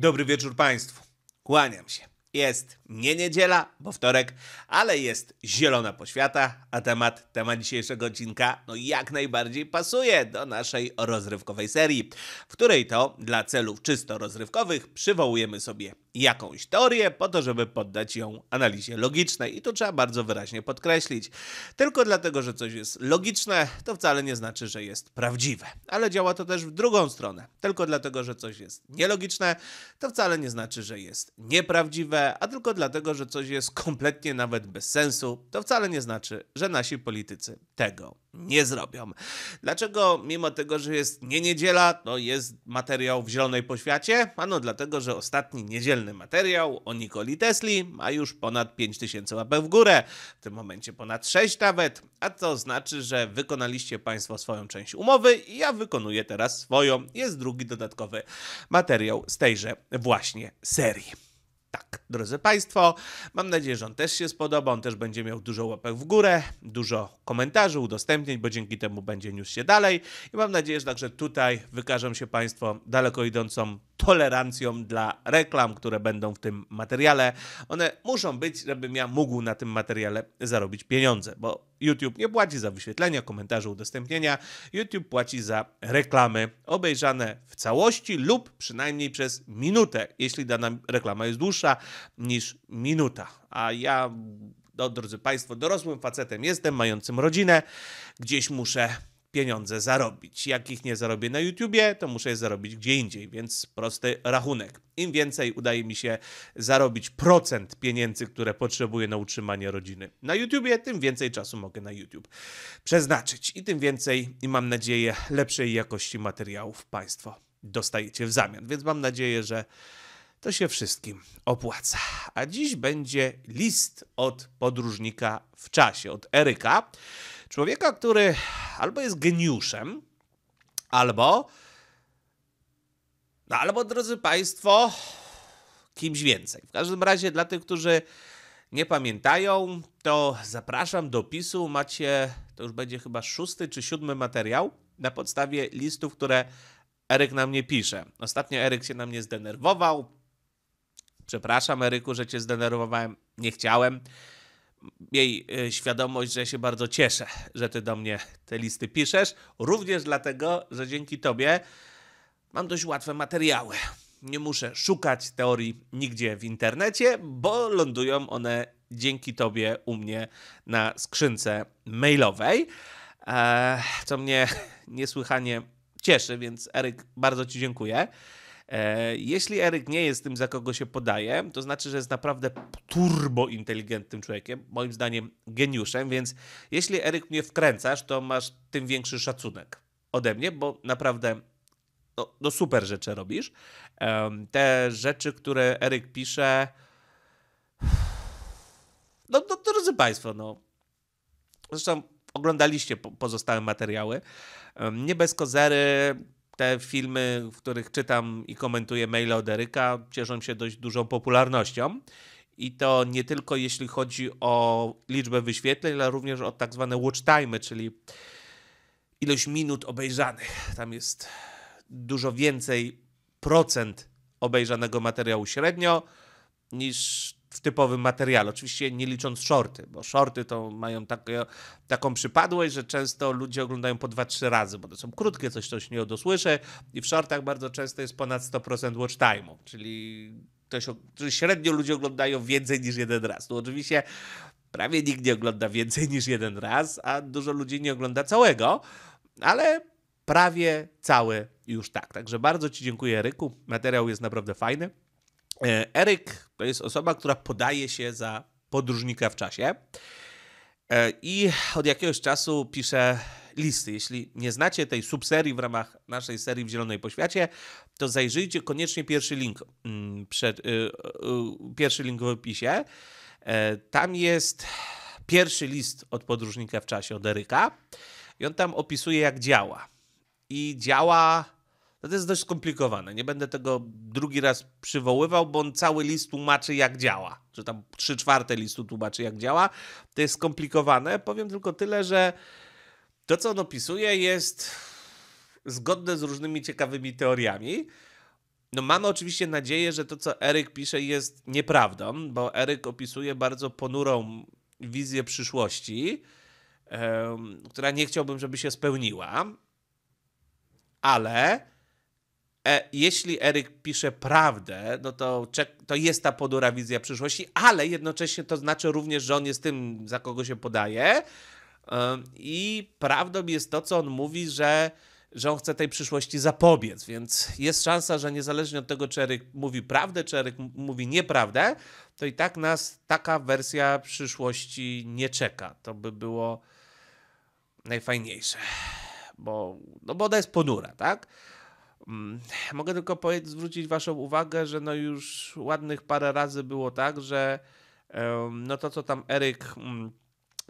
Dobry wieczór Państwu. Kłaniam się. Jest nie niedziela, bo wtorek, ale jest zielona poświata, a temat, temat dzisiejszego odcinka no jak najbardziej pasuje do naszej rozrywkowej serii, w której to dla celów czysto rozrywkowych przywołujemy sobie jakąś teorię po to, żeby poddać ją analizie logicznej. I to trzeba bardzo wyraźnie podkreślić. Tylko dlatego, że coś jest logiczne, to wcale nie znaczy, że jest prawdziwe. Ale działa to też w drugą stronę. Tylko dlatego, że coś jest nielogiczne, to wcale nie znaczy, że jest nieprawdziwe, a tylko dlatego, że coś jest kompletnie nawet bez sensu, to wcale nie znaczy, że nasi politycy tego nie zrobią. Dlaczego mimo tego, że jest nie niedziela, to jest materiał w zielonej poświacie? Ano dlatego, że ostatni niedzielny specjalny materiał o Nikoli Tesli. Ma już ponad 5000 łapek w górę, w tym momencie ponad 6 nawet, a to znaczy, że wykonaliście Państwo swoją część umowy i ja wykonuję teraz swoją. Jest drugi dodatkowy materiał z tejże właśnie serii tak, drodzy Państwo, mam nadzieję, że on też się spodoba, on też będzie miał dużo łapek w górę, dużo komentarzy, udostępnień, bo dzięki temu będzie niósł się dalej i mam nadzieję, że także tutaj wykażą się Państwo daleko idącą tolerancją dla reklam, które będą w tym materiale. One muszą być, żebym ja mógł na tym materiale zarobić pieniądze, bo YouTube nie płaci za wyświetlenia, komentarze, udostępnienia. YouTube płaci za reklamy obejrzane w całości lub przynajmniej przez minutę, jeśli dana reklama jest dłuższa niż minuta. A ja, no, drodzy Państwo, dorosłym facetem jestem, mającym rodzinę, gdzieś muszę pieniądze zarobić. Jak ich nie zarobię na YouTubie, to muszę je zarobić gdzie indziej, więc prosty rachunek. Im więcej udaje mi się zarobić procent pieniędzy, które potrzebuję na utrzymanie rodziny na YouTubie, tym więcej czasu mogę na YouTube przeznaczyć i tym więcej, i mam nadzieję, lepszej jakości materiałów Państwo dostajecie w zamian. Więc mam nadzieję, że to się wszystkim opłaca. A dziś będzie list od podróżnika w czasie, od Eryka Człowieka, który albo jest geniuszem, albo. No albo, drodzy Państwo, kimś więcej. W każdym razie, dla tych, którzy nie pamiętają, to zapraszam do PiSu. Macie, to już będzie chyba szósty czy siódmy materiał na podstawie listów, które Eryk na mnie pisze. Ostatnio Eryk się na mnie zdenerwował. Przepraszam, Eryku, że cię zdenerwowałem. Nie chciałem miej e, świadomość, że się bardzo cieszę, że ty do mnie te listy piszesz, również dlatego, że dzięki tobie mam dość łatwe materiały. Nie muszę szukać teorii nigdzie w internecie, bo lądują one dzięki tobie u mnie na skrzynce mailowej, e, co mnie niesłychanie cieszy, więc Eryk, bardzo ci dziękuję. E, jeśli Eryk nie jest tym, za kogo się podaje, to znaczy, że jest naprawdę turbo inteligentnym człowiekiem, moim zdaniem geniuszem, więc jeśli Eryk mnie wkręcasz, to masz tym większy szacunek ode mnie, bo naprawdę no, no super rzeczy robisz. Te rzeczy, które Eryk pisze, no, no drodzy Państwo, no zresztą oglądaliście pozostałe materiały. Nie bez kozery te filmy, w których czytam i komentuję maile od Eryka, cieszą się dość dużą popularnością. I to nie tylko jeśli chodzi o liczbę wyświetleń, ale również o tak zwane watch time, czyli ilość minut obejrzanych. Tam jest dużo więcej procent obejrzanego materiału średnio niż w typowym materiale. Oczywiście nie licząc shorty, bo shorty to mają takie, taką przypadłość, że często ludzie oglądają po 2-3 razy, bo to są krótkie, coś coś nie odosłyszę i w shortach bardzo często jest ponad 100% watch time'u, czyli, ktoś, średnio ludzie oglądają więcej niż jeden raz. No oczywiście prawie nikt nie ogląda więcej niż jeden raz, a dużo ludzi nie ogląda całego, ale prawie cały już tak. Także bardzo Ci dziękuję, Ryku. Materiał jest naprawdę fajny. E, Eryk to jest osoba, która podaje się za podróżnika w czasie e, i od jakiegoś czasu pisze listy. Jeśli nie znacie tej subserii w ramach naszej serii w Zielonej Poświacie, to zajrzyjcie koniecznie pierwszy link, mm, przed, e, pierwszy link w opisie. Tam jest pierwszy list od podróżnika w czasie, od Eryka i on tam opisuje jak działa. I działa to jest dość skomplikowane. Nie będę tego drugi raz przywoływał, bo on cały list tłumaczy, jak działa. Czy tam trzy czwarte listu tłumaczy, jak działa. To jest skomplikowane. Powiem tylko tyle, że to, co on opisuje, jest zgodne z różnymi ciekawymi teoriami. No mamy oczywiście nadzieję, że to, co Eryk pisze, jest nieprawdą, bo Eryk opisuje bardzo ponurą wizję przyszłości, um, która nie chciałbym, żeby się spełniła. Ale e, jeśli Eryk pisze prawdę, no to, to jest ta podura wizja przyszłości, ale jednocześnie to znaczy również, że on jest tym, za kogo się podaje. I prawdą jest to, co on mówi, że, że on chce tej przyszłości zapobiec, więc jest szansa, że niezależnie od tego, czy Eryk mówi prawdę, czy Eryk mówi nieprawdę, to i tak nas taka wersja przyszłości nie czeka. To by było najfajniejsze, bo, no bo ona jest ponura, tak? Mm, mogę tylko zwrócić Waszą uwagę, że no już ładnych parę razy było tak, że no to, co tam Eryk mm,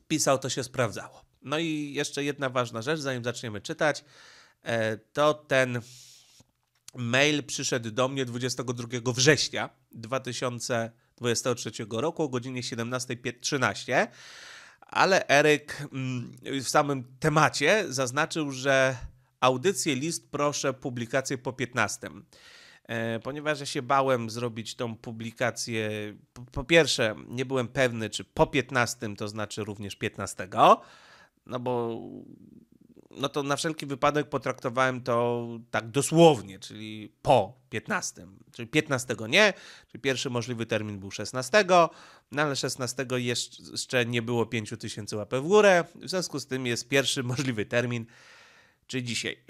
pisał, to się sprawdzało. No i jeszcze jedna ważna rzecz, zanim zaczniemy czytać, e, to ten mail przyszedł do mnie 22 września 2023 roku o godzinie 17.13, ale Eryk mm, w samym temacie zaznaczył, że audycję list proszę publikację po 15. E, ponieważ ja się bałem zrobić tą publikację, po, pierwsze nie byłem pewny, czy po 15, to znaczy również 15, no bo no to na wszelki wypadek potraktowałem to tak dosłownie, czyli po 15. Czyli 15 nie, czyli pierwszy możliwy termin był 16, no ale 16 jeszcze nie było 5000 łapy w górę, w związku z tym jest pierwszy możliwy termin czy dzisiaj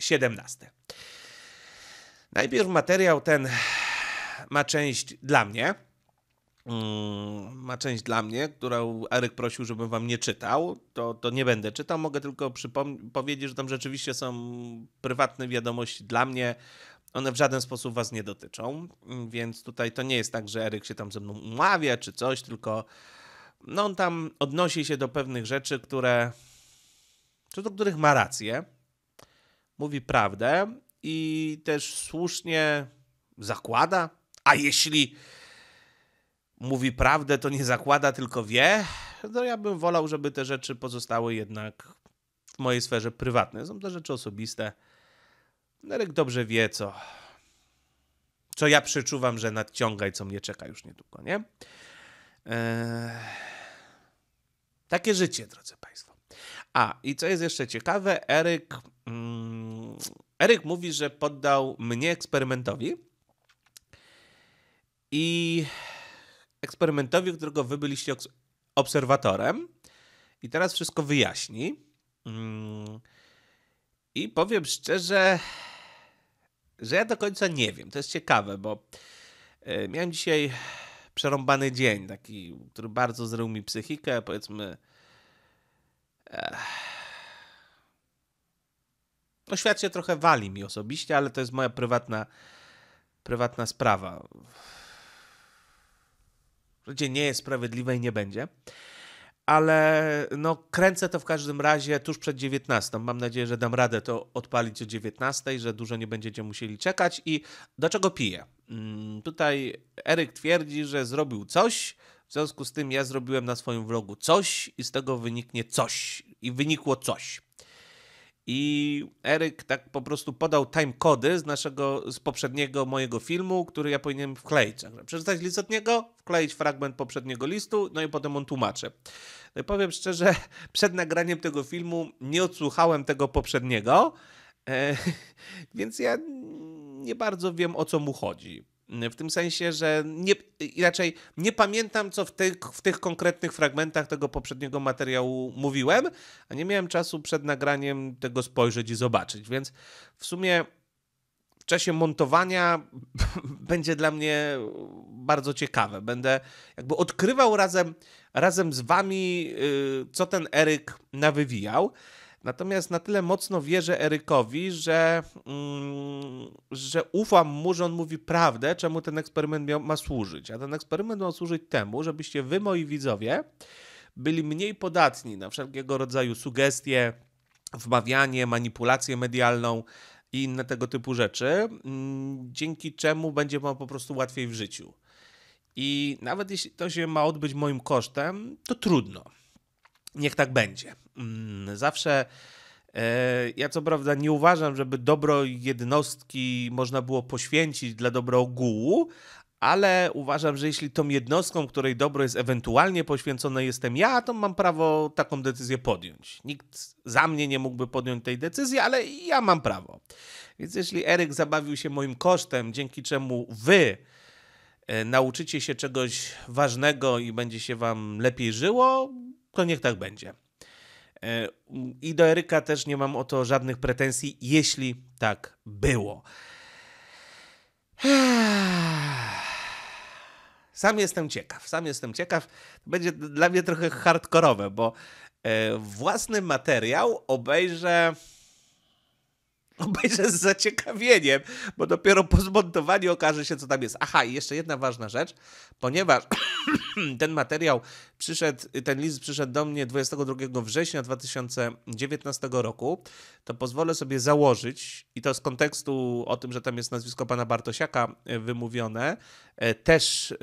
17. Najpierw materiał ten ma część dla mnie. Mm, ma część dla mnie, którą Eryk prosił, żebym wam nie czytał. To, to nie będę czytał. Mogę tylko powiedzieć, że tam rzeczywiście są prywatne wiadomości dla mnie. One w żaden sposób was nie dotyczą, mm, więc tutaj to nie jest tak, że Eryk się tam ze mną umawia czy coś, tylko no on tam odnosi się do pewnych rzeczy, które co do których ma rację, mówi prawdę i też słusznie zakłada, a jeśli mówi prawdę, to nie zakłada, tylko wie, to ja bym wolał, żeby te rzeczy pozostały jednak w mojej sferze prywatnej. Są to rzeczy osobiste. Nerek dobrze wie, co, co ja przeczuwam, że nadciąga i co mnie czeka już niedługo, nie? Eee... Takie życie, drodzy Państwo. A, i co jest jeszcze ciekawe, Eryk, mm, Eryk mówi, że poddał mnie eksperymentowi i eksperymentowi, którego wy byliście obserwatorem. I teraz wszystko wyjaśni. Mm, I powiem szczerze, że ja do końca nie wiem. To jest ciekawe, bo e, miałem dzisiaj przerąbany dzień, taki, który bardzo zrył mi psychikę, powiedzmy no świat się trochę wali mi osobiście, ale to jest moja prywatna, prywatna sprawa. Życie nie jest sprawiedliwe i nie będzie. Ale no, kręcę to w każdym razie tuż przed 19. Mam nadzieję, że dam radę to odpalić o 19, że dużo nie będziecie musieli czekać. I do czego piję? Mm, tutaj Eryk twierdzi, że zrobił coś, związku z tym ja zrobiłem na swoim vlogu coś i z tego wyniknie coś. I wynikło coś. I Eryk tak po prostu podał timecody z naszego, z poprzedniego mojego filmu, który ja powinienem wkleić. Przeczytać list od niego, wkleić fragment poprzedniego listu, no i potem on tłumaczy. No i powiem szczerze, przed nagraniem tego filmu nie odsłuchałem tego poprzedniego, e, więc ja nie bardzo wiem o co mu chodzi. Y, w tym sensie, że nie, raczej nie pamiętam, co w tych, w tych konkretnych fragmentach tego poprzedniego materiału mówiłem, a nie miałem czasu przed nagraniem tego spojrzeć i zobaczyć. Więc w sumie w czasie montowania będzie dla mnie bardzo ciekawe. Będę jakby odkrywał razem, razem z wami, y, co ten Eryk nawywijał. Natomiast na tyle mocno wierzę Erykowi, że, mm, że ufam mu, że on mówi prawdę, czemu ten eksperyment miał, ma służyć. A ten eksperyment ma służyć temu, żebyście wy, moi widzowie, byli mniej podatni na wszelkiego rodzaju sugestie, wmawianie, manipulację medialną i inne tego typu rzeczy, mm, dzięki czemu będzie wam po prostu łatwiej w życiu. I nawet jeśli to się ma odbyć moim kosztem, to trudno niech tak będzie. Mm, zawsze e, ja co prawda nie uważam, żeby dobro jednostki można było poświęcić dla dobra ogółu, ale uważam, że jeśli tą jednostką, której dobro jest ewentualnie poświęcone jestem ja, to mam prawo taką decyzję podjąć. Nikt za mnie nie mógłby podjąć tej decyzji, ale ja mam prawo. Więc jeśli Eryk zabawił się moim kosztem, dzięki czemu wy e, nauczycie się czegoś ważnego i będzie się wam lepiej żyło, to niech tak będzie. E, I do Eryka też nie mam o to żadnych pretensji, jeśli tak było. Sam jestem ciekaw, sam jestem ciekaw. Będzie dla mnie trochę hardkorowe, bo e, własny materiał obejrzę obejrzę z zaciekawieniem, bo dopiero po zmontowaniu okaże się, co tam jest. Aha, i jeszcze jedna ważna rzecz, ponieważ ten materiał Przyszedł, ten list przyszedł do mnie 22 września 2019 roku. To pozwolę sobie założyć, i to z kontekstu o tym, że tam jest nazwisko pana Bartosiaka e, wymówione, e, też,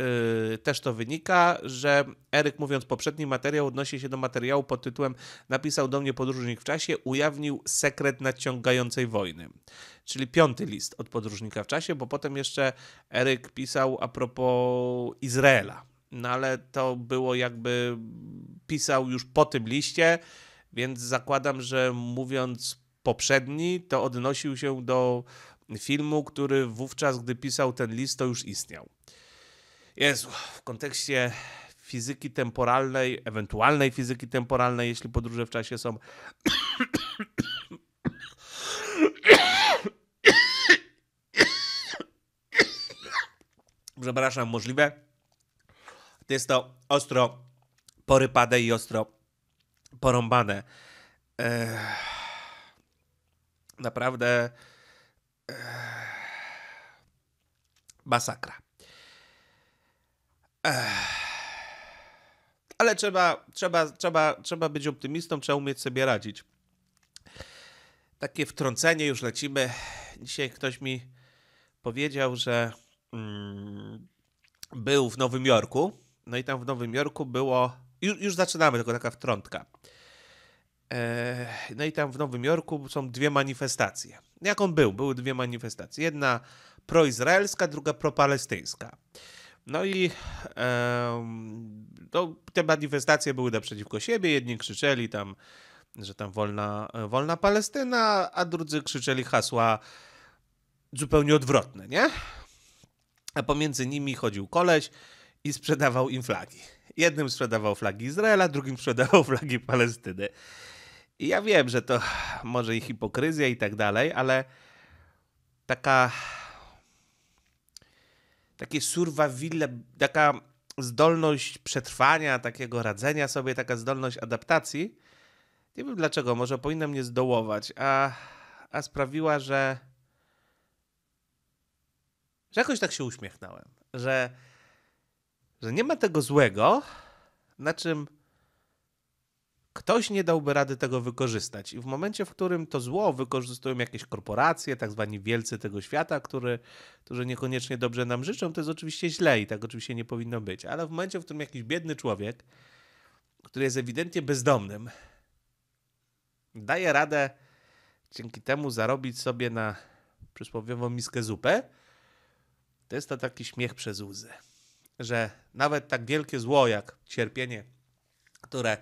e, też to wynika, że Eryk, mówiąc poprzedni materiał, odnosi się do materiału pod tytułem Napisał do mnie podróżnik w czasie, ujawnił sekret nadciągającej wojny czyli piąty list od podróżnika w czasie, bo potem jeszcze Eryk pisał a propos Izraela no ale to było jakby pisał już po tym liście, więc zakładam, że mówiąc poprzedni, to odnosił się do filmu, który wówczas, gdy pisał ten list, to już istniał. Jezu, w kontekście fizyki temporalnej, ewentualnej fizyki temporalnej, jeśli podróże w czasie są. Przepraszam, możliwe jest to ostro porypane i ostro porąbane. Eee, naprawdę eee, masakra. Eee, ale trzeba, trzeba, trzeba, trzeba być optymistą, trzeba umieć sobie radzić. Takie wtrącenie, już lecimy. Dzisiaj ktoś mi powiedział, że mm, był w Nowym Jorku no i tam w Nowym Jorku było. Już, już zaczynamy, tylko taka wtrątka. E, no i tam w Nowym Jorku są dwie manifestacje. Jak on był? Były dwie manifestacje. Jedna proizraelska, druga propalestyńska. No i no, te manifestacje były naprzeciwko siebie. Jedni krzyczeli tam, że tam wolna, wolna Palestyna, a drudzy krzyczeli hasła zupełnie odwrotne, nie? A pomiędzy nimi chodził koleś, i sprzedawał im flagi. Jednym sprzedawał flagi Izraela, drugim sprzedawał flagi Palestyny. I ja wiem, że to może i hipokryzja i tak dalej, ale taka takie wille, taka zdolność przetrwania, takiego radzenia sobie, taka zdolność adaptacji. Nie wiem dlaczego, może powinna mnie zdołować, a, a sprawiła, że, że jakoś tak się uśmiechnąłem, że że nie ma tego złego, na czym ktoś nie dałby rady tego wykorzystać. I w momencie, w którym to zło wykorzystują jakieś korporacje, tak zwani wielcy tego świata, który, którzy niekoniecznie dobrze nam życzą, to jest oczywiście źle i tak oczywiście nie powinno być. Ale w momencie, w którym jakiś biedny człowiek, który jest ewidentnie bezdomnym, daje radę dzięki temu zarobić sobie na przysłowiową miskę zupę, to jest to taki śmiech przez łzy że nawet tak wielkie zło jak cierpienie, które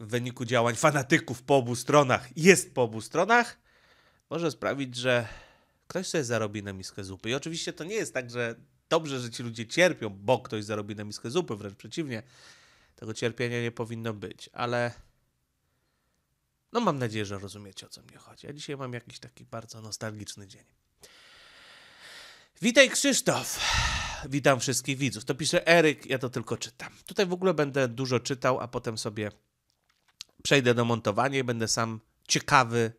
w wyniku działań fanatyków po obu stronach jest po obu stronach, może sprawić, że ktoś sobie zarobi na miskę zupy. I oczywiście to nie jest tak, że dobrze, że ci ludzie cierpią, bo ktoś zarobi na miskę zupy, wręcz przeciwnie. Tego cierpienia nie powinno być, ale no mam nadzieję, że rozumiecie o co mnie chodzi. Ja dzisiaj mam jakiś taki bardzo nostalgiczny dzień. Witaj Krzysztof. Witam wszystkich widzów. To pisze Eryk, ja to tylko czytam. Tutaj w ogóle będę dużo czytał, a potem sobie przejdę do montowania i będę sam ciekawy,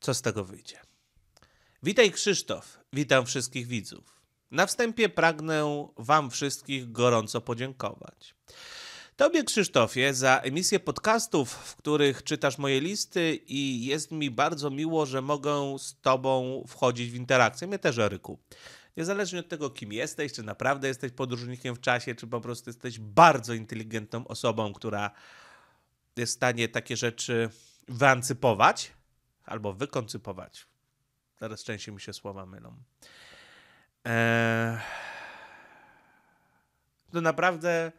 co z tego wyjdzie. Witaj Krzysztof, witam wszystkich widzów. Na wstępie pragnę Wam wszystkich gorąco podziękować. Tobie, Krzysztofie, za emisję podcastów, w których czytasz moje listy, i jest mi bardzo miło, że mogę z Tobą wchodzić w interakcję. Mnie też, Eryku niezależnie od tego, kim jesteś, czy naprawdę jesteś podróżnikiem w czasie, czy po prostu jesteś bardzo inteligentną osobą, która jest w stanie takie rzeczy wyancypować albo wykoncypować. Teraz częściej mi się słowa mylą. Eee... To naprawdę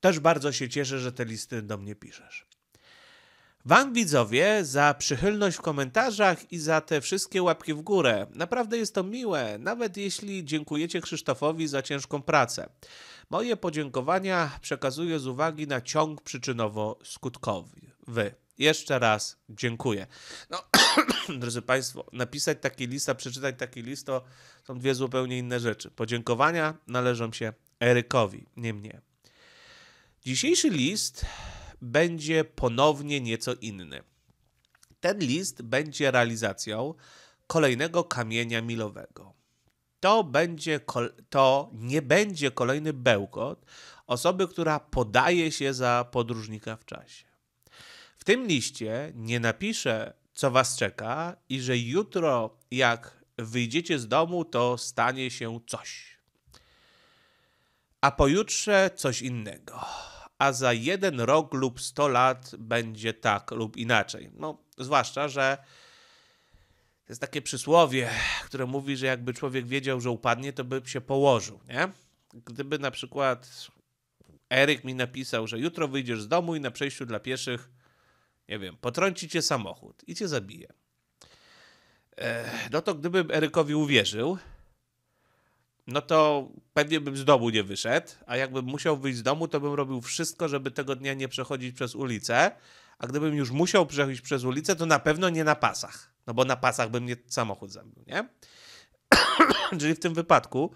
też bardzo się cieszę, że te listy do mnie piszesz. Wam widzowie za przychylność w komentarzach i za te wszystkie łapki w górę. Naprawdę jest to miłe, nawet jeśli dziękujecie Krzysztofowi za ciężką pracę. Moje podziękowania przekazuję z uwagi na ciąg przyczynowo-skutkowy. Wy. Jeszcze raz dziękuję. No, drodzy Państwo, napisać taki list, a przeczytać taki list to są dwie zupełnie inne rzeczy. Podziękowania należą się Erykowi, nie mnie. Dzisiejszy list będzie ponownie nieco inny. Ten list będzie realizacją kolejnego kamienia milowego. To, będzie, to nie będzie kolejny bełkot osoby, która podaje się za podróżnika w czasie. W tym liście nie napiszę, co was czeka i że jutro, jak wyjdziecie z domu, to stanie się coś. A pojutrze coś innego a za jeden rok lub 100 lat będzie tak lub inaczej. No, zwłaszcza, że to jest takie przysłowie, które mówi, że jakby człowiek wiedział, że upadnie, to by się położył, nie? Gdyby na przykład Eryk mi napisał, że jutro wyjdziesz z domu i na przejściu dla pieszych, nie wiem, potrąci cię samochód i cię zabije. E, no to gdybym Erykowi uwierzył, no to pewnie bym z domu nie wyszedł, a jakbym musiał wyjść z domu, to bym robił wszystko, żeby tego dnia nie przechodzić przez ulicę, a gdybym już musiał przechodzić przez ulicę, to na pewno nie na pasach, no bo na pasach by mnie samochód zabił, nie? Czyli w tym wypadku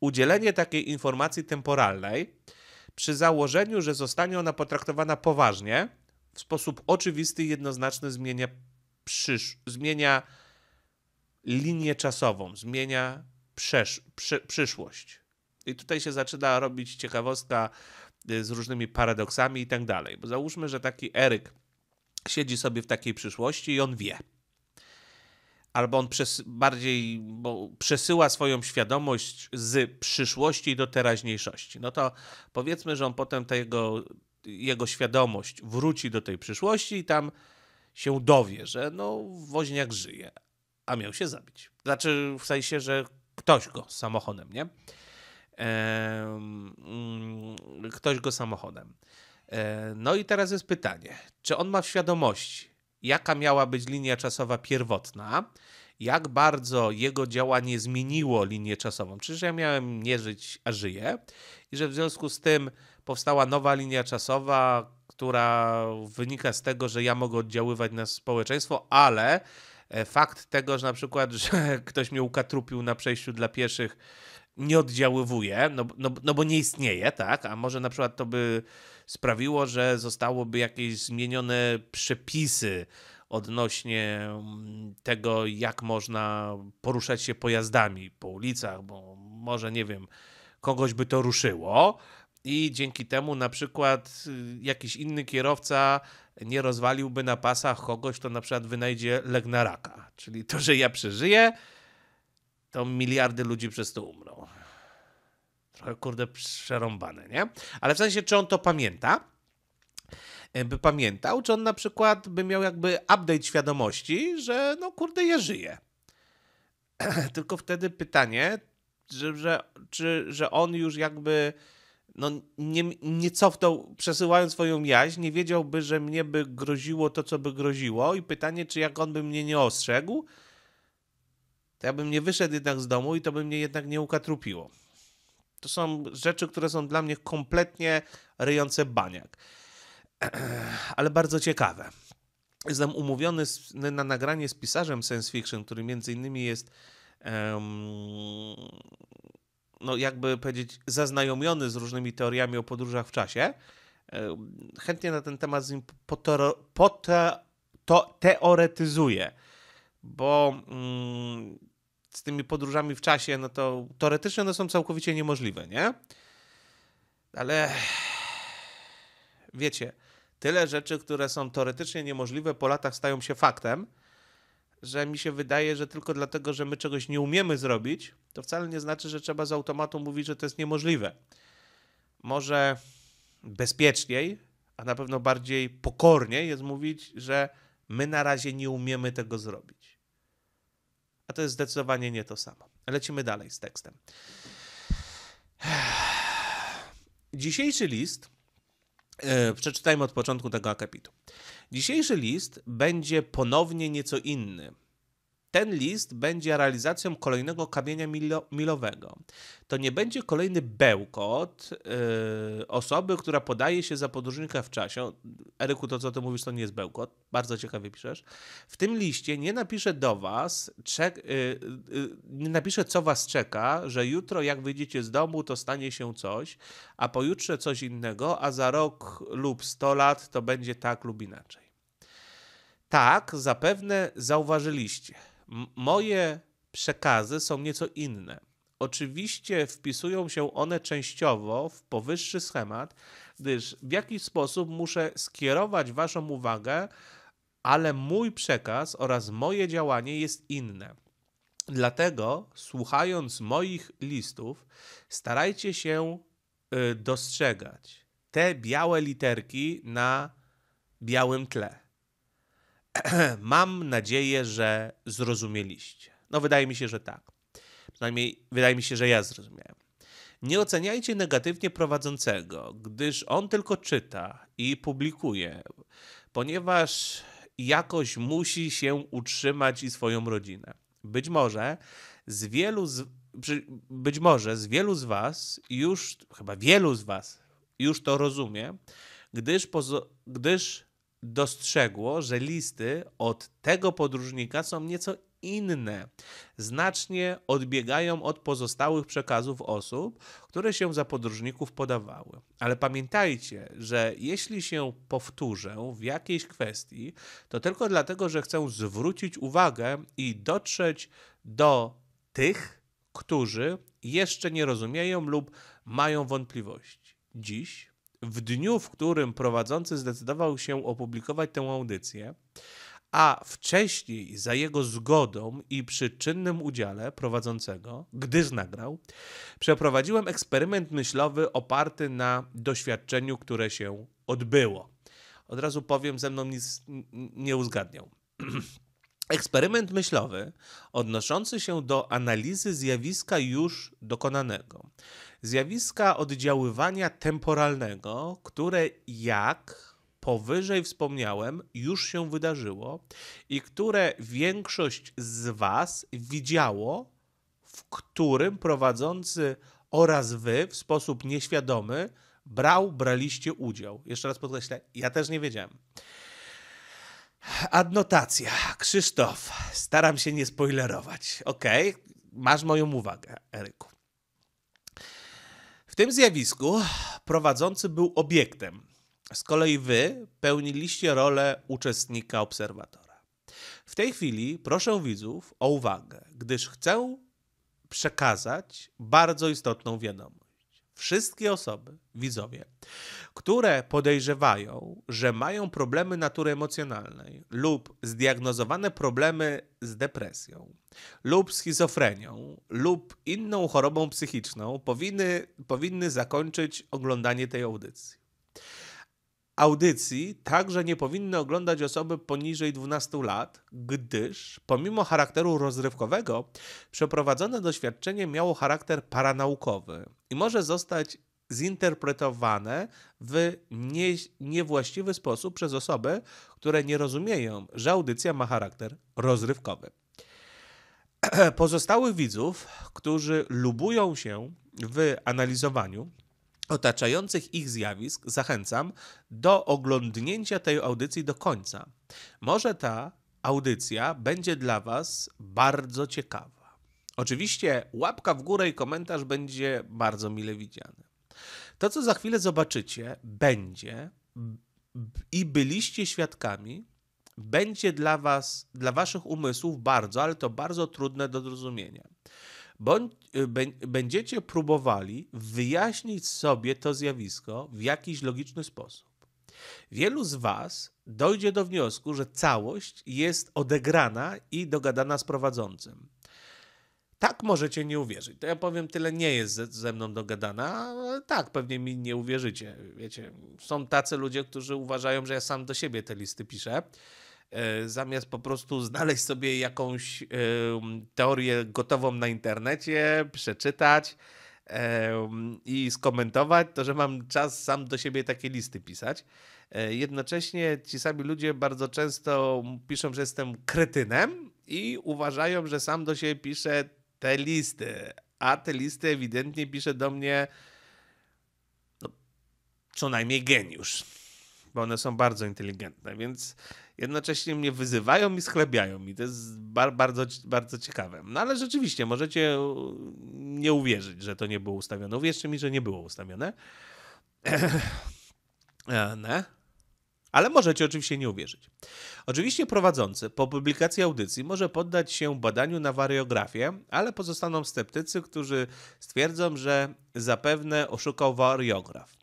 udzielenie takiej informacji temporalnej przy założeniu, że zostanie ona potraktowana poważnie, w sposób oczywisty i jednoznaczny zmienia, przysz- zmienia linię czasową, zmienia przesz- przy- przyszłość. I tutaj się zaczyna robić ciekawostka y, z różnymi paradoksami i tak dalej. Bo załóżmy, że taki Eryk siedzi sobie w takiej przyszłości i on wie. Albo on przes- bardziej bo przesyła swoją świadomość z przyszłości do teraźniejszości. No to powiedzmy, że on potem jego jego świadomość wróci do tej przyszłości i tam się dowie, że no, woźniak żyje, a miał się zabić. Znaczy w sensie, że ktoś go samochodem, nie? Mm, ktoś go samochodem. E, no i teraz jest pytanie, czy on ma w świadomości, jaka miała być linia czasowa pierwotna, jak bardzo jego działanie zmieniło linię czasową. Czyż ja miałem nie żyć, a żyję, i że w związku z tym powstała nowa linia czasowa, która wynika z tego, że ja mogę oddziaływać na społeczeństwo, ale E, fakt tego, że na przykład że ktoś mnie ukatrupił na przejściu dla pieszych, nie oddziaływuje, no, no, no bo nie istnieje, tak? A może na przykład to by sprawiło, że zostałoby jakieś zmienione przepisy odnośnie mm, tego, jak można poruszać się pojazdami po ulicach, bo może, nie wiem, kogoś by to ruszyło, i dzięki temu na przykład y, jakiś inny kierowca nie rozwaliłby na pasach kogoś, kto na przykład wynajdzie legnaraka, raka. Czyli to, że ja przeżyję, to miliardy ludzi przez to umrą. Trochę kurde przerąbane, nie? Ale w sensie, czy on to pamięta? E, by pamiętał, czy on na przykład by miał jakby update świadomości, że no kurde, ja żyję. Tylko wtedy pytanie, że, że, czy, że on już jakby no, nie, nie cofnął, przesyłając swoją jaźń, nie wiedziałby, że mnie by groziło to, co by groziło i pytanie, czy jak on by mnie nie ostrzegł, to ja bym nie wyszedł jednak z domu i to by mnie jednak nie ukatrupiło. To są rzeczy, które są dla mnie kompletnie ryjące baniak. Ale bardzo ciekawe. Jestem umówiony na nagranie z pisarzem science fiction, który między innymi jest um, no jakby powiedzieć, zaznajomiony z różnymi teoriami o podróżach w czasie, e, chętnie na ten temat z nim poteoretyzuję, bo mm, z tymi podróżami w czasie, no to teoretycznie one są całkowicie niemożliwe, nie? Ale wiecie, tyle rzeczy, które są teoretycznie niemożliwe, po latach stają się faktem, że mi się wydaje, że tylko dlatego, że my czegoś nie umiemy zrobić, to wcale nie znaczy, że trzeba z automatu mówić, że to jest niemożliwe. Może bezpieczniej, a na pewno bardziej pokorniej jest mówić, że my na razie nie umiemy tego zrobić. A to jest zdecydowanie nie to samo. Lecimy dalej z tekstem. Dzisiejszy list e, Przeczytajmy od początku tego akapitu. Dzisiejszy list będzie ponownie nieco inny. Ten list będzie realizacją kolejnego kamienia milo, milowego. To nie będzie kolejny bełkot yy, osoby, która podaje się za podróżnika w czasie. Eryku, to co ty mówisz, to nie jest bełkot. Bardzo ciekawie piszesz. W tym liście nie napiszę do was, yy, yy, nie napiszę co was czeka, że jutro jak wyjdziecie z domu, to stanie się coś, a pojutrze coś innego, a za rok lub 100 lat to będzie tak lub inaczej. Tak, zapewne zauważyliście – moje przekazy są nieco inne. Oczywiście wpisują się one częściowo w powyższy schemat, gdyż w jakiś sposób muszę skierować Waszą uwagę, ale mój przekaz oraz moje działanie jest inne. Dlatego, słuchając moich listów, starajcie się y, dostrzegać te białe literki na białym tle. Mam nadzieję, że zrozumieliście. No, wydaje mi się, że tak. Przynajmniej wydaje mi się, że ja zrozumiałem. Nie oceniajcie negatywnie prowadzącego, gdyż on tylko czyta i publikuje, ponieważ jakoś musi się utrzymać i swoją rodzinę. Być może z wielu z, być może z wielu z was już, chyba wielu z was już to rozumie, gdyż, pozo, gdyż dostrzegło, że listy od tego podróżnika są nieco inne. Znacznie odbiegają od pozostałych przekazów osób, które się za podróżników podawały. Ale pamiętajcie, że jeśli się powtórzę w jakiejś kwestii, to tylko dlatego, że chcę zwrócić uwagę i dotrzeć do tych, którzy jeszcze nie rozumieją lub mają wątpliwości. Dziś w dniu, w którym prowadzący zdecydował się opublikować tę audycję, a wcześniej za jego zgodą i przy czynnym udziale prowadzącego, gdyż nagrał, przeprowadziłem eksperyment myślowy oparty na doświadczeniu, które się odbyło. Od razu powiem, ze mną nic nie uzgadniał. Eksperyment myślowy odnoszący się do analizy zjawiska już dokonanego, zjawiska oddziaływania temporalnego, które jak powyżej wspomniałem, już się wydarzyło i które większość z Was widziało, w którym prowadzący oraz Wy w sposób nieświadomy brał, braliście udział. Jeszcze raz podkreślę, ja też nie wiedziałem. Adnotacja. Krzysztof, staram się nie spoilerować. Okej, okay. masz moją uwagę, Eryku. W tym zjawisku prowadzący był obiektem. Z kolei wy pełniliście rolę uczestnika obserwatora. W tej chwili proszę widzów o uwagę, gdyż chcę przekazać bardzo istotną wiadomość wszystkie osoby, widzowie, które podejrzewają, że mają problemy natury emocjonalnej lub zdiagnozowane problemy z depresją lub schizofrenią lub inną chorobą psychiczną, powinny, powinny zakończyć oglądanie tej audycji. Audycji także nie powinny oglądać osoby poniżej 12 lat, gdyż pomimo charakteru rozrywkowego, przeprowadzone doświadczenie miało charakter paranaukowy i może zostać zinterpretowane w nie, niewłaściwy sposób przez osoby, które nie rozumieją, że audycja ma charakter rozrywkowy. Pozostałych widzów, którzy lubują się w analizowaniu otaczających ich zjawisk zachęcam do oglądnięcia tej audycji do końca. Może ta audycja będzie dla Was bardzo ciekawa. Oczywiście łapka w górę i komentarz będzie bardzo mile widziany. To, co za chwilę zobaczycie, będzie i byliście świadkami, będzie dla Was, dla Waszych umysłów bardzo, ale to bardzo trudne do zrozumienia bądź, y, będziecie próbowali wyjaśnić sobie to zjawisko w jakiś logiczny sposób. Wielu z Was dojdzie do wniosku, że całość jest odegrana i dogadana z prowadzącym. Tak możecie nie uwierzyć. To ja powiem, tyle nie jest ze, ze mną dogadana. Tak, pewnie mi nie uwierzycie. Wiecie, są tacy ludzie, którzy uważają, że ja sam do siebie te listy piszę. E, zamiast po prostu znaleźć sobie jakąś teorię gotową na internecie, przeczytać i skomentować, to że mam czas sam do siebie takie listy pisać. E, jednocześnie ci sami ludzie bardzo często piszą, że jestem kretynem i uważają, że sam do siebie piszę te listy, a te listy ewidentnie pisze do mnie no, co najmniej geniusz, bo one są bardzo inteligentne, więc jednocześnie mnie wyzywają i schlebiają i to jest bar bardzo, bardzo ciekawe. No ale rzeczywiście, możecie nie uwierzyć, że to nie było ustawione. Uwierzcie mi, że nie było ustawione. E, ne? Ale możecie oczywiście nie uwierzyć. Oczywiście prowadzący po publikacji audycji może poddać się badaniu na wariografię, ale pozostaną sceptycy, którzy stwierdzą, że zapewne oszukał wariograf.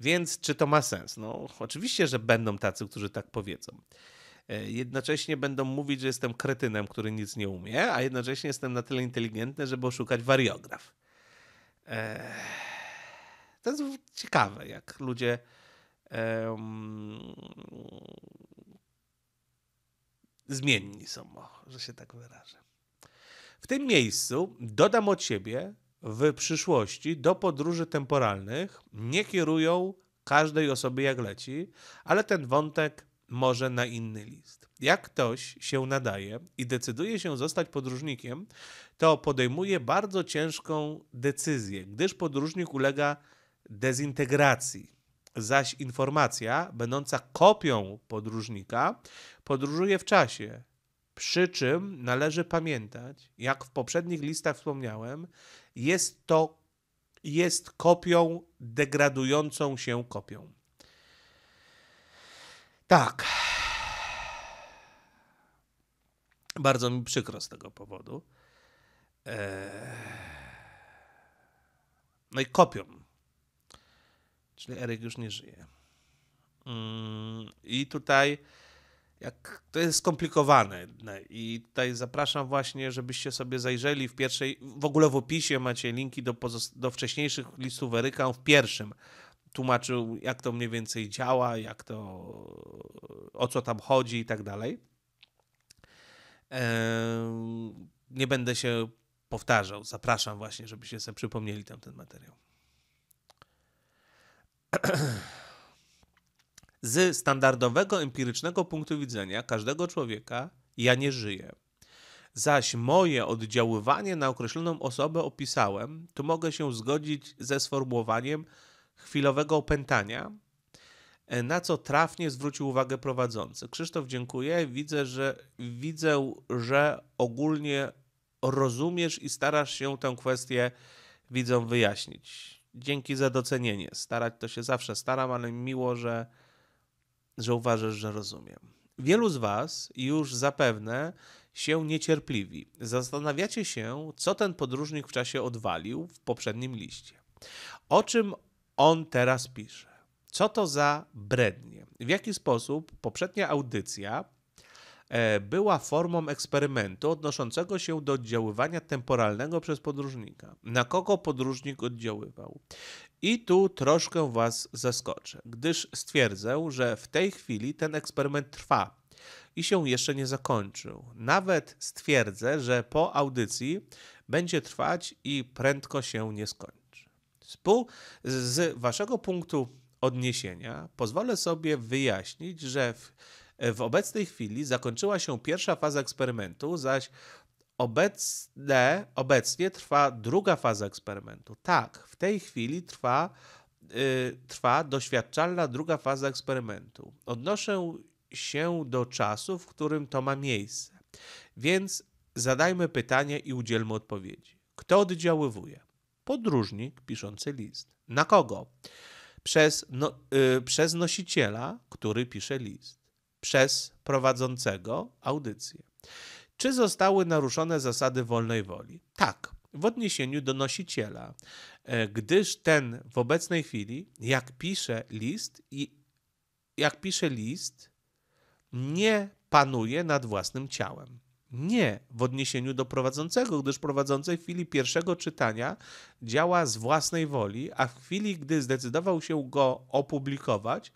Więc czy to ma sens? No, oczywiście, że będą tacy, którzy tak powiedzą. E, jednocześnie będą mówić, że jestem kretynem, który nic nie umie, a jednocześnie jestem na tyle inteligentny, żeby oszukać wariograf. Eee, to jest ciekawe, jak ludzie zmienni są, że się tak wyrażę. W tym miejscu dodam od siebie, w przyszłości do podróży temporalnych nie kierują każdej osoby jak leci, ale ten wątek może na inny list. Jak ktoś się nadaje i decyduje się zostać podróżnikiem, to podejmuje bardzo ciężką decyzję, gdyż podróżnik ulega dezintegracji. Zaś informacja, będąca kopią podróżnika, podróżuje w czasie. Przy czym należy pamiętać, jak w poprzednich listach wspomniałem, jest to jest kopią, degradującą się kopią. Tak. Bardzo mi przykro z tego powodu. Eee, no i kopią. Czyli Eryk już nie żyje. Mm, I tutaj jak to jest skomplikowane. No I tutaj zapraszam właśnie, żebyście sobie zajrzeli w pierwszej, w ogóle w opisie macie linki do, do wcześniejszych listów Eryka w pierwszym. Tłumaczył, jak to mniej więcej działa, jak to, o co tam chodzi i tak dalej. Nie będę się powtarzał. Zapraszam właśnie, żebyście sobie przypomnieli tam ten materiał. z standardowego empirycznego punktu widzenia każdego człowieka ja nie żyję. Zaś moje oddziaływanie na określoną osobę opisałem, tu mogę się zgodzić ze sformułowaniem chwilowego opętania, e, na co trafnie zwrócił uwagę prowadzący. Krzysztof, dziękuję. Widzę, że widzę, że ogólnie rozumiesz i starasz się tę kwestię widzom wyjaśnić. Dzięki za docenienie. Starać to się zawsze staram, ale miło, że że uważasz, że rozumiem. Wielu z Was już zapewne się niecierpliwi. Zastanawiacie się, co ten podróżnik w czasie odwalił w poprzednim liście. O czym on teraz pisze? Co to za brednie? W jaki sposób poprzednia audycja E, była formą eksperymentu odnoszącego się do oddziaływania temporalnego przez podróżnika. Na kogo podróżnik oddziaływał? I tu troszkę Was zaskoczę, gdyż stwierdzę, że w tej chwili ten eksperyment trwa i się jeszcze nie zakończył. Nawet stwierdzę, że po audycji będzie trwać i prędko się nie skończy. Z Waszego punktu odniesienia pozwolę sobie wyjaśnić, że w w obecnej chwili zakończyła się pierwsza faza eksperymentu, zaś obecne, obecnie trwa druga faza eksperymentu. Tak, w tej chwili trwa, yy, trwa doświadczalna druga faza eksperymentu. Odnoszę się do czasu, w którym to ma miejsce. Więc zadajmy pytanie i udzielmy odpowiedzi. Kto oddziaływuje? Podróżnik piszący list. Na kogo? Przez, no, yy, przez nosiciela, który pisze list przez prowadzącego audycję. Czy zostały naruszone zasady wolnej woli? Tak, w odniesieniu do nosiciela, e, gdyż ten w obecnej chwili, jak pisze list i jak pisze list, nie panuje nad własnym ciałem. Nie w odniesieniu do prowadzącego, gdyż prowadzący w chwili pierwszego czytania działa z własnej woli, a w chwili, gdy zdecydował się go opublikować,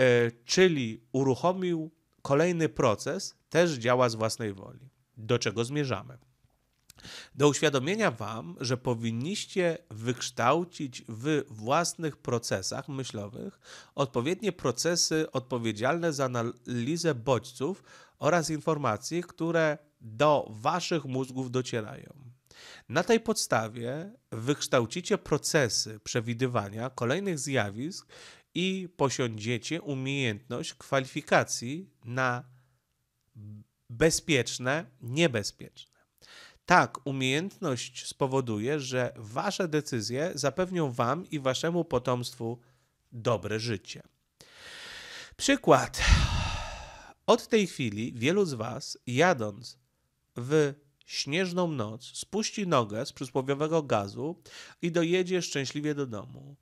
E, czyli uruchomił kolejny proces, też działa z własnej woli. Do czego zmierzamy? Do uświadomienia Wam, że powinniście wykształcić w własnych procesach myślowych odpowiednie procesy odpowiedzialne za analizę bodźców oraz informacji, które do Waszych mózgów docierają. Na tej podstawie wykształcicie procesy przewidywania kolejnych zjawisk i posiądziecie umiejętność kwalifikacji na bezpieczne, niebezpieczne. Tak, umiejętność spowoduje, że wasze decyzje zapewnią wam i waszemu potomstwu dobre życie. Przykład. Od tej chwili wielu z was, jadąc w śnieżną noc, spuści nogę z przysłowiowego gazu i dojedzie szczęśliwie do domu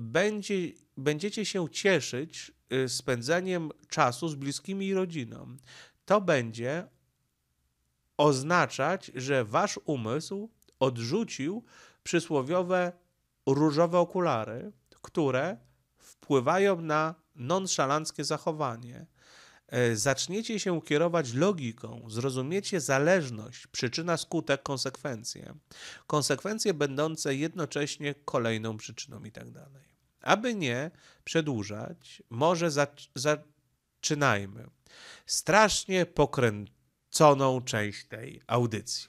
będzie, będziecie się cieszyć y, spędzeniem czasu z bliskimi i rodziną. To będzie oznaczać, że wasz umysł odrzucił przysłowiowe różowe okulary, które wpływają na nonszalanckie zachowanie. E, zaczniecie się kierować logiką, zrozumiecie zależność, przyczyna, skutek, konsekwencje. Konsekwencje będące jednocześnie kolejną przyczyną i tak dalej. Aby nie przedłużać, może zaczynajmy. Strasznie pokręconą część tej audycji.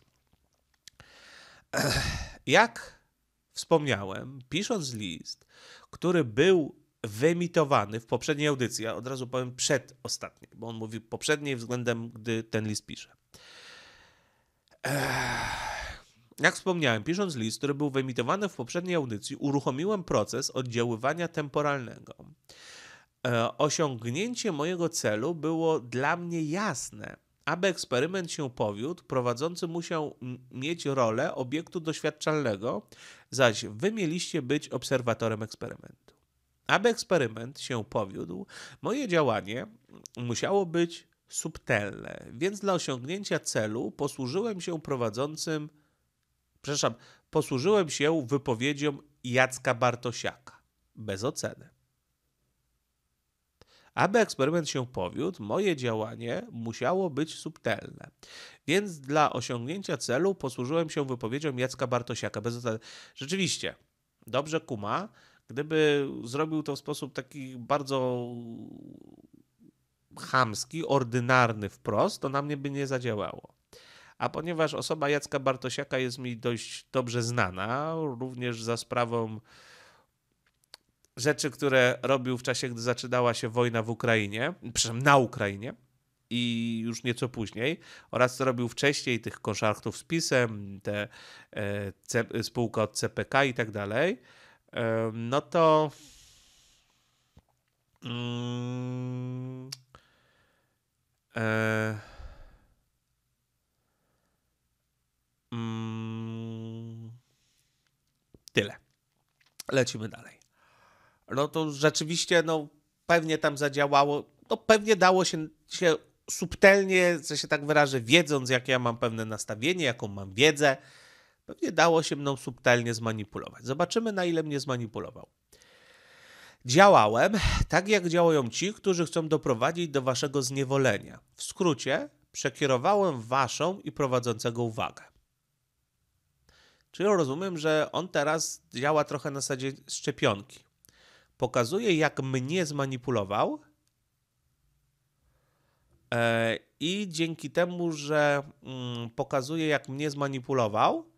Jak wspomniałem, pisząc list, który był wyemitowany w poprzedniej audycji, a od razu powiem przedostatniej, bo on mówi poprzedniej względem, gdy ten list pisze. Jak wspomniałem, pisząc list, który był wyemitowany w poprzedniej audycji, uruchomiłem proces oddziaływania temporalnego. E, osiągnięcie mojego celu było dla mnie jasne. Aby eksperyment się powiódł, prowadzący musiał mieć rolę obiektu doświadczalnego, zaś wy mieliście być obserwatorem eksperymentu. Aby eksperyment się powiódł, moje działanie musiało być subtelne, więc dla osiągnięcia celu posłużyłem się prowadzącym, przepraszam, posłużyłem się wypowiedzią Jacka Bartosiaka, bez oceny. Aby eksperyment się powiódł, moje działanie musiało być subtelne. Więc dla osiągnięcia celu posłużyłem się wypowiedzią Jacka Bartosiaka. Bez oceny. Rzeczywiście, dobrze kuma, Gdyby zrobił to w sposób taki bardzo chamski, ordynarny wprost, to na mnie by nie zadziałało. A ponieważ osoba Jacka Bartosiaka jest mi dość dobrze znana, również za sprawą rzeczy, które robił w czasie, gdy zaczynała się wojna w Ukrainie, przepraszam, na Ukrainie i już nieco później, oraz co robił wcześniej, tych koszartów z PiSem, te e, spółka od CPK i tak dalej, no to. Mm, e, mm, tyle. Lecimy dalej. No to rzeczywiście, no pewnie tam zadziałało. No pewnie dało się, się subtelnie, że się tak wyrażę, wiedząc, jakie ja mam pewne nastawienie, jaką mam wiedzę, Pewnie dało się mną subtelnie zmanipulować. Zobaczymy, na ile mnie zmanipulował. Działałem tak, jak działają ci, którzy chcą doprowadzić do waszego zniewolenia. W skrócie, przekierowałem waszą i prowadzącego uwagę. Czyli rozumiem, że on teraz działa trochę na zasadzie szczepionki. Pokazuje, jak mnie zmanipulował. E, I dzięki temu, że mm, pokazuje, jak mnie zmanipulował,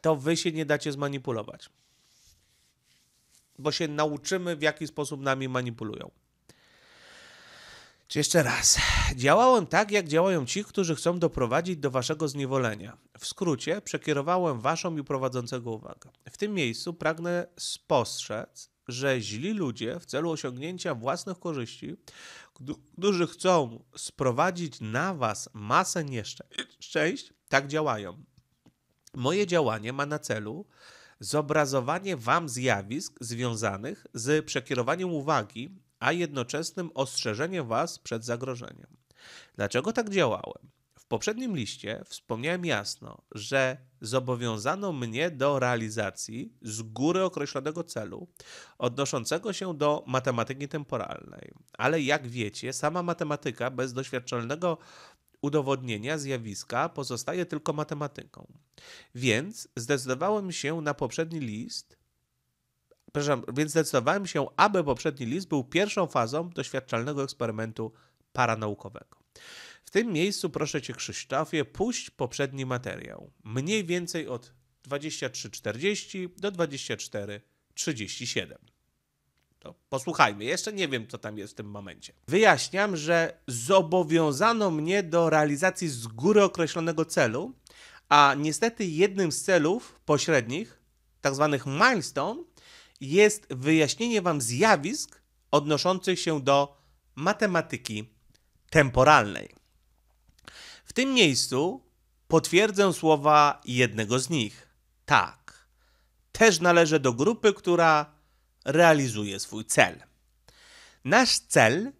to wy się nie dacie zmanipulować. Bo się nauczymy, w jaki sposób nami manipulują. Czy jeszcze raz. Działałem tak, jak działają ci, którzy chcą doprowadzić do waszego zniewolenia. W skrócie, przekierowałem waszą i prowadzącego uwagę. W tym miejscu pragnę spostrzec, że źli ludzie w celu osiągnięcia własnych korzyści, którzy chcą sprowadzić na was masę nieszczęść, tak działają. Moje działanie ma na celu zobrazowanie wam zjawisk związanych z przekierowaniem uwagi, a jednoczesnym ostrzeżenie was przed zagrożeniem. Dlaczego tak działałem? W poprzednim liście wspomniałem jasno, że zobowiązano mnie do realizacji z góry określonego celu odnoszącego się do matematyki temporalnej. Ale jak wiecie, sama matematyka bez doświadczalnego udowodnienia zjawiska pozostaje tylko matematyką. Więc zdecydowałem się na poprzedni list, przepraszam, więc zdecydowałem się, aby poprzedni list był pierwszą fazą doświadczalnego eksperymentu paranaukowego. W tym miejscu proszę Cię, Krzysztofie, puść poprzedni materiał. Mniej więcej od 23.40 do 24.37. To posłuchajmy, jeszcze nie wiem, co tam jest w tym momencie. Wyjaśniam, że zobowiązano mnie do realizacji z góry określonego celu, a niestety jednym z celów pośrednich, tak zwanych milestone, jest wyjaśnienie Wam zjawisk odnoszących się do matematyki temporalnej. W tym miejscu potwierdzę słowa jednego z nich. Tak, też należę do grupy, która realizuje swój cel. Nasz cel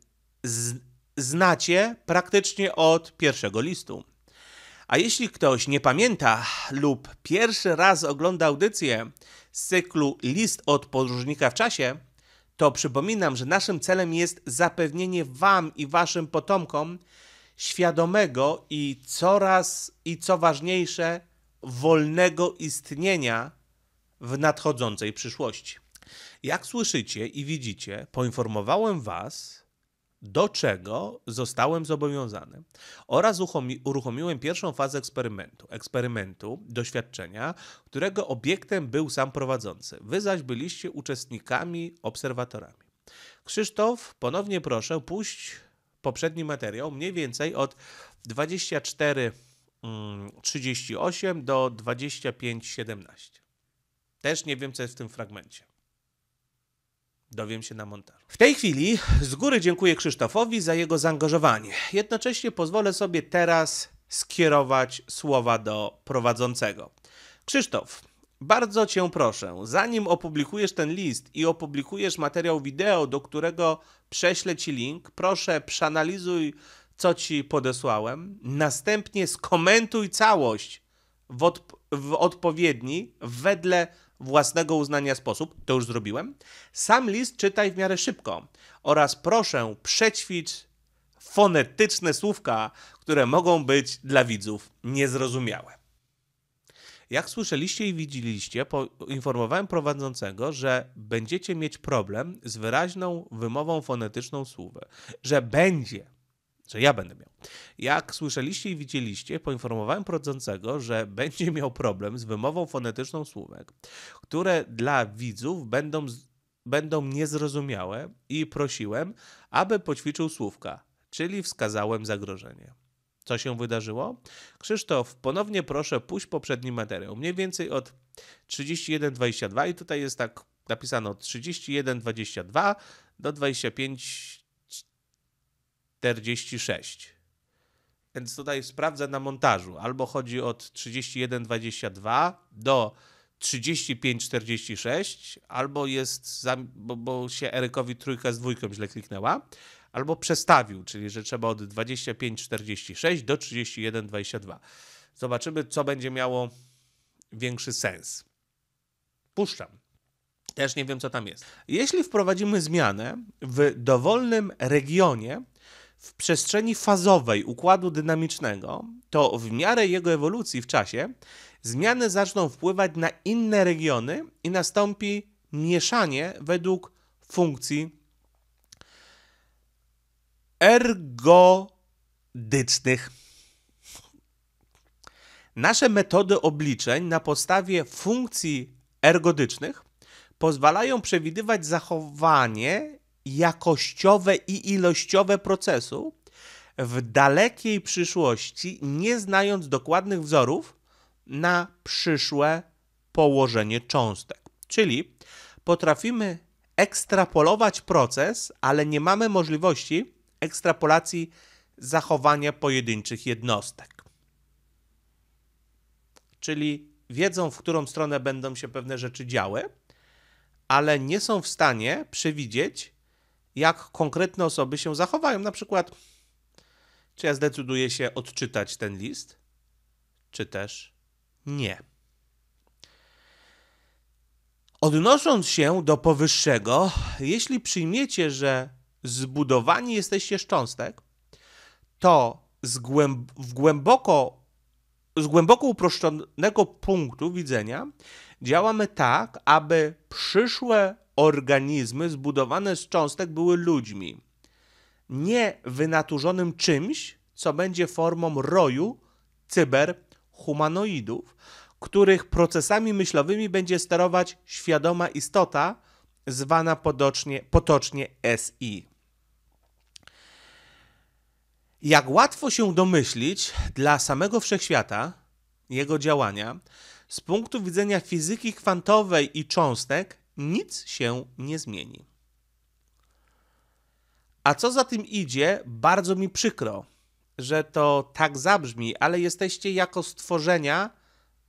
znacie praktycznie od pierwszego listu. A jeśli ktoś nie pamięta lub pierwszy raz ogląda audycję z cyklu List od podróżnika w czasie, to przypominam, że naszym celem jest zapewnienie Wam i Waszym potomkom świadomego i coraz i co ważniejsze, wolnego istnienia w nadchodzącej przyszłości. Jak słyszycie i widzicie, poinformowałem Was, do czego zostałem zobowiązany oraz uruchomiłem pierwszą fazę eksperymentu, eksperymentu doświadczenia, którego obiektem był sam prowadzący. Wy zaś byliście uczestnikami, obserwatorami. Krzysztof, ponownie proszę, puść poprzedni materiał mniej więcej od 24:38 mm, do 25:17. Też nie wiem, co jest w tym fragmencie. Dowiem się na montażu. W tej chwili z góry dziękuję Krzysztofowi za jego zaangażowanie. Jednocześnie pozwolę sobie teraz skierować słowa do prowadzącego. Krzysztof, bardzo cię proszę, zanim opublikujesz ten list i opublikujesz materiał wideo, do którego prześlę ci link, proszę przeanalizuj, co ci podesłałem, następnie skomentuj całość w, odp w odpowiedni, wedle własnego uznania sposób, to już zrobiłem. Sam list czytaj w miarę szybko oraz proszę przećwicz fonetyczne słówka, które mogą być dla widzów niezrozumiałe. Jak słyszeliście i widzieliście, poinformowałem prowadzącego, że będziecie mieć problem z wyraźną wymową fonetyczną słów, że będzie że ja będę miał. Jak słyszeliście i widzieliście, poinformowałem prowadzącego, że będzie miał problem z wymową fonetyczną słówek, które dla widzów będą, będą niezrozumiałe i prosiłem, aby poćwiczył słówka, czyli wskazałem zagrożenie. Co się wydarzyło? Krzysztof, ponownie proszę pójść poprzedni materiał, mniej więcej od 31.22 i tutaj jest tak napisano 31.22 do 25 46. Więc tutaj sprawdzę na montażu. Albo chodzi od 31,22 do 35,46, albo jest, bo, bo się Erykowi trójka z dwójką źle kliknęła, albo przestawił, czyli że trzeba od 25,46 do 31,22. Zobaczymy, co będzie miało większy sens. Puszczam. Też nie wiem, co tam jest. Jeśli wprowadzimy zmianę w dowolnym regionie, w przestrzeni fazowej układu dynamicznego, to w miarę jego ewolucji w czasie zmiany zaczną wpływać na inne regiony i nastąpi mieszanie według funkcji ergodycznych. Nasze metody obliczeń na podstawie funkcji ergodycznych pozwalają przewidywać zachowanie jakościowe i ilościowe procesu w dalekiej przyszłości, nie znając dokładnych wzorów na przyszłe położenie cząstek. Czyli potrafimy ekstrapolować proces, ale nie mamy możliwości ekstrapolacji zachowania pojedynczych jednostek. Czyli wiedzą, w którą stronę będą się pewne rzeczy działy, ale nie są w stanie przewidzieć, jak konkretne osoby się zachowają. Na przykład, czy ja zdecyduję się odczytać ten list, czy też nie. Odnosząc się do powyższego, jeśli przyjmiecie, że zbudowani jesteście z cząstek, to z, głęb w głęboko, z głęboko uproszczonego punktu widzenia działamy tak, aby przyszłe organizmy zbudowane z cząstek były ludźmi. Nie wynaturzonym czymś, co będzie formą roju cyberhumanoidów, których procesami myślowymi będzie sterować świadoma istota, zwana potocznie, potocznie SI. Jak łatwo się domyślić, dla samego wszechświata, jego działania, z punktu widzenia fizyki kwantowej i cząstek, nic się nie zmieni. A co za tym idzie, bardzo mi przykro, że to tak zabrzmi, ale jesteście jako stworzenia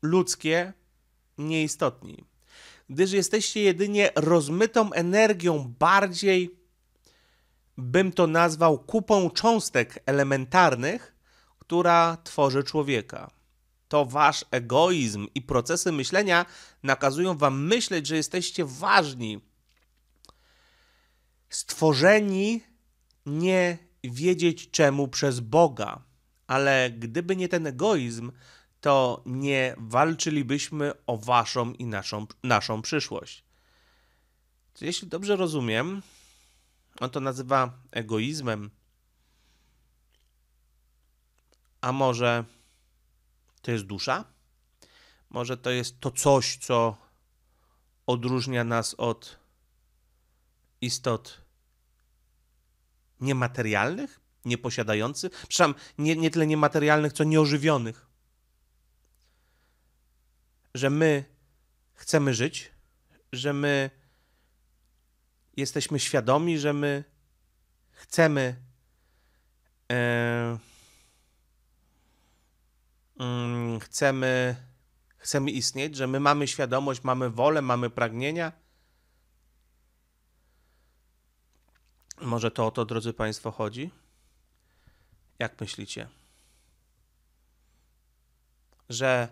ludzkie nieistotni, gdyż jesteście jedynie rozmytą energią bardziej, bym to nazwał, kupą cząstek elementarnych, która tworzy człowieka to wasz egoizm i procesy myślenia nakazują wam myśleć, że jesteście ważni. Stworzeni nie wiedzieć czemu przez Boga, ale gdyby nie ten egoizm, to nie walczylibyśmy o waszą i naszą, naszą przyszłość. Jeśli dobrze rozumiem, on to nazywa egoizmem. A może to jest dusza. Może to jest to coś, co odróżnia nas od istot niematerialnych, nieposiadających, przepraszam, nie, nie tyle niematerialnych, co nieożywionych. Że my chcemy żyć, że my jesteśmy świadomi, że my chcemy. Yy Mm, chcemy, chcemy istnieć, że my mamy świadomość, mamy wolę, mamy pragnienia. Może to o to, drodzy Państwo, chodzi? Jak myślicie? Że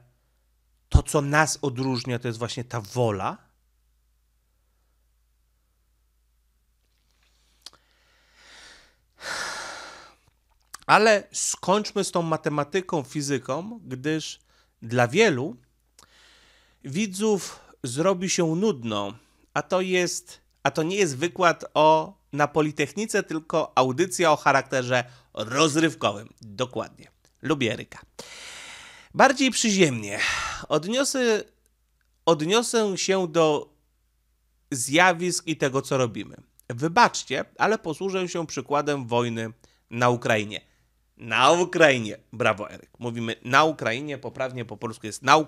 to, co nas odróżnia, to jest właśnie ta wola Ale skończmy z tą matematyką, fizyką, gdyż dla wielu widzów zrobi się nudno, a to jest, a to nie jest wykład o na Politechnice, tylko audycja o charakterze rozrywkowym. Dokładnie. Lubię Eryka. Bardziej przyziemnie. Odniosę, odniosę się do zjawisk i tego, co robimy. Wybaczcie, ale posłużę się przykładem wojny na Ukrainie na Ukrainie. Brawo, Eryk. Mówimy na Ukrainie, poprawnie po polsku jest na.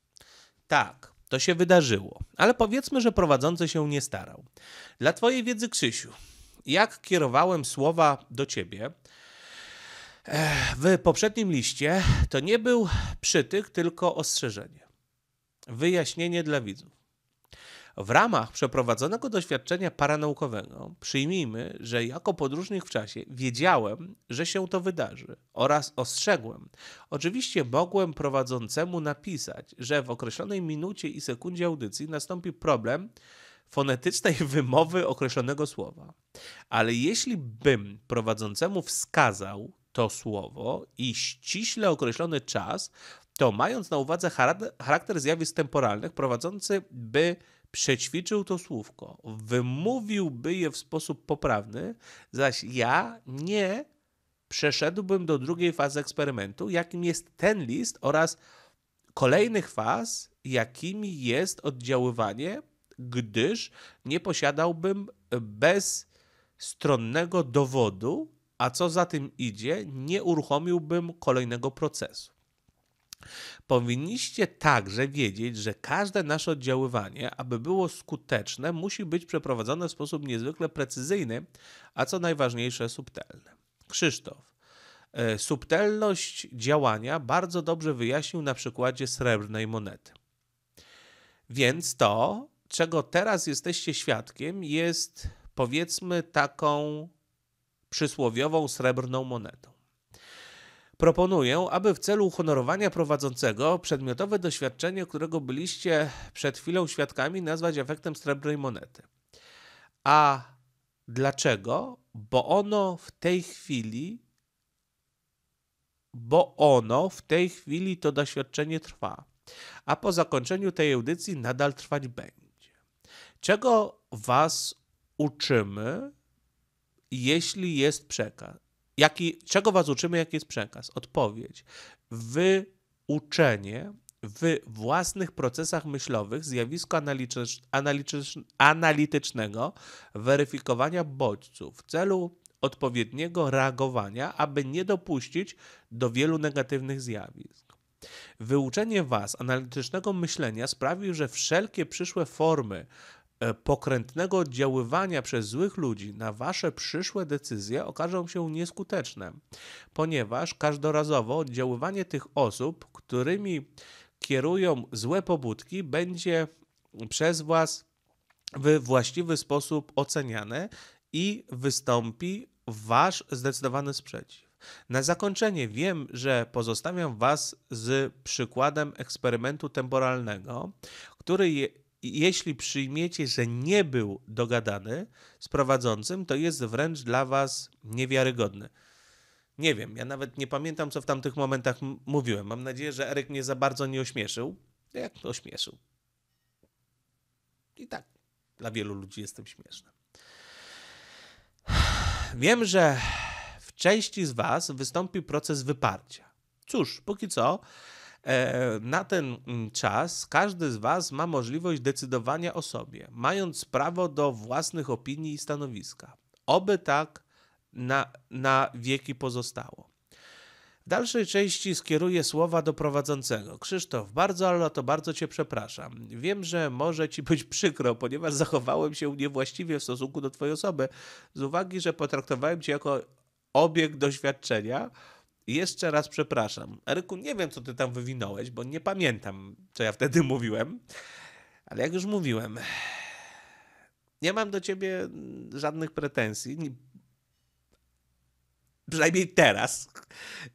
Tak, to się wydarzyło, ale powiedzmy, że prowadzący się nie starał. Dla Twojej wiedzy, Krzysiu, jak kierowałem słowa do Ciebie eh, w poprzednim liście, to nie był przytyk, tylko ostrzeżenie. Wyjaśnienie dla widzów. W ramach przeprowadzonego doświadczenia paranaukowego przyjmijmy, że jako podróżnik w czasie wiedziałem, że się to wydarzy oraz ostrzegłem. Oczywiście mogłem prowadzącemu napisać, że w określonej minucie i sekundzie audycji nastąpi problem fonetycznej wymowy określonego słowa. Ale jeśli bym prowadzącemu wskazał to słowo i ściśle określony czas, to mając na uwadze charakter zjawisk temporalnych, prowadzący by przećwiczył to słówko, wymówiłby je w sposób poprawny, zaś ja nie przeszedłbym do drugiej fazy eksperymentu, jakim jest ten list oraz kolejnych faz, jakimi jest oddziaływanie, gdyż nie posiadałbym bezstronnego dowodu, a co za tym idzie, nie uruchomiłbym kolejnego procesu. Powinniście także wiedzieć, że każde nasze oddziaływanie, aby było skuteczne, musi być przeprowadzone w sposób niezwykle precyzyjny, a co najważniejsze, subtelny. Krzysztof. E, subtelność działania bardzo dobrze wyjaśnił na przykładzie srebrnej monety. Więc to, czego teraz jesteście świadkiem, jest powiedzmy taką przysłowiową srebrną monetą. Proponuję, aby w celu uhonorowania prowadzącego przedmiotowe doświadczenie, którego byliście przed chwilą świadkami, nazwać efektem srebrnej monety. A dlaczego? Bo ono w tej chwili, bo ono w tej chwili to doświadczenie trwa, a po zakończeniu tej audycji nadal trwać będzie. Czego Was uczymy, jeśli jest przekaz? Jaki, czego was uczymy, jaki jest przekaz? Odpowiedź. Wyuczenie w własnych procesach myślowych zjawisko analitycz, analitycz, analitycznego weryfikowania bodźców w celu odpowiedniego reagowania, aby nie dopuścić do wielu negatywnych zjawisk. Wyuczenie Was analitycznego myślenia sprawi, że wszelkie przyszłe formy E, pokrętnego oddziaływania przez złych ludzi na wasze przyszłe decyzje okażą się nieskuteczne, ponieważ każdorazowo oddziaływanie tych osób, którymi kierują złe pobudki, będzie przez was w właściwy sposób oceniane i wystąpi wasz zdecydowany sprzeciw. Na zakończenie wiem, że pozostawiam Was z przykładem eksperymentu temporalnego, który jeśli przyjmiecie, że nie był dogadany z prowadzącym, to jest wręcz dla was niewiarygodny. Nie wiem, ja nawet nie pamiętam, co w tamtych momentach mówiłem. Mam nadzieję, że Eryk mnie za bardzo nie ośmieszył. Jak to ośmieszył? I tak, dla wielu ludzi jestem śmieszny. Wiem, że w części z Was wystąpi proces wyparcia. Cóż, póki co E, na ten mm, czas każdy z Was ma możliwość decydowania o sobie, mając prawo do własnych opinii i stanowiska. Oby tak na, na wieki pozostało. W dalszej części skieruję słowa do prowadzącego. Krzysztof, bardzo, ale to bardzo Cię przepraszam. Wiem, że może Ci być przykro, ponieważ zachowałem się niewłaściwie w stosunku do Twojej osoby, z uwagi, że potraktowałem Cię jako obiekt doświadczenia, jeszcze raz przepraszam. Eryku, nie wiem, co ty tam wywinąłeś, bo nie pamiętam, co ja wtedy mówiłem, ale jak już mówiłem, nie mam do ciebie żadnych pretensji. Przynajmniej teraz.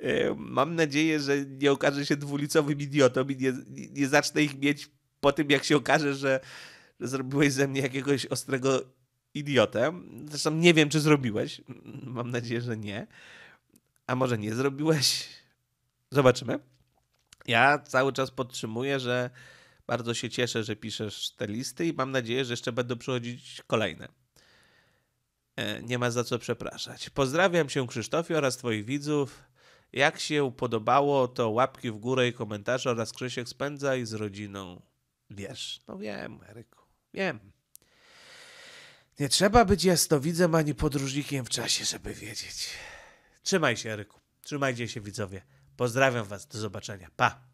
Y, mam nadzieję, że nie okaże się dwulicowym idiotą i nie, nie zacznę ich mieć po tym, jak się okaże, że, że zrobiłeś ze mnie jakiegoś ostrego idiotę. Zresztą nie wiem, czy zrobiłeś. Mam nadzieję, że nie a może nie zrobiłeś. Zobaczymy. Ja cały czas podtrzymuję, że bardzo się cieszę, że piszesz te listy i mam nadzieję, że jeszcze będą przychodzić kolejne. E, nie ma za co przepraszać. Pozdrawiam się Krzysztofie oraz Twoich widzów. Jak się podobało, to łapki w górę i komentarze oraz Krzysiek spędzaj z rodziną. Wiesz, no wiem, Eryku, wiem. Nie trzeba być jasnowidzem ani podróżnikiem w czasie, żeby wiedzieć. Trzymaj się, Eryku. Trzymajcie się, widzowie. Pozdrawiam Was. Do zobaczenia. Pa!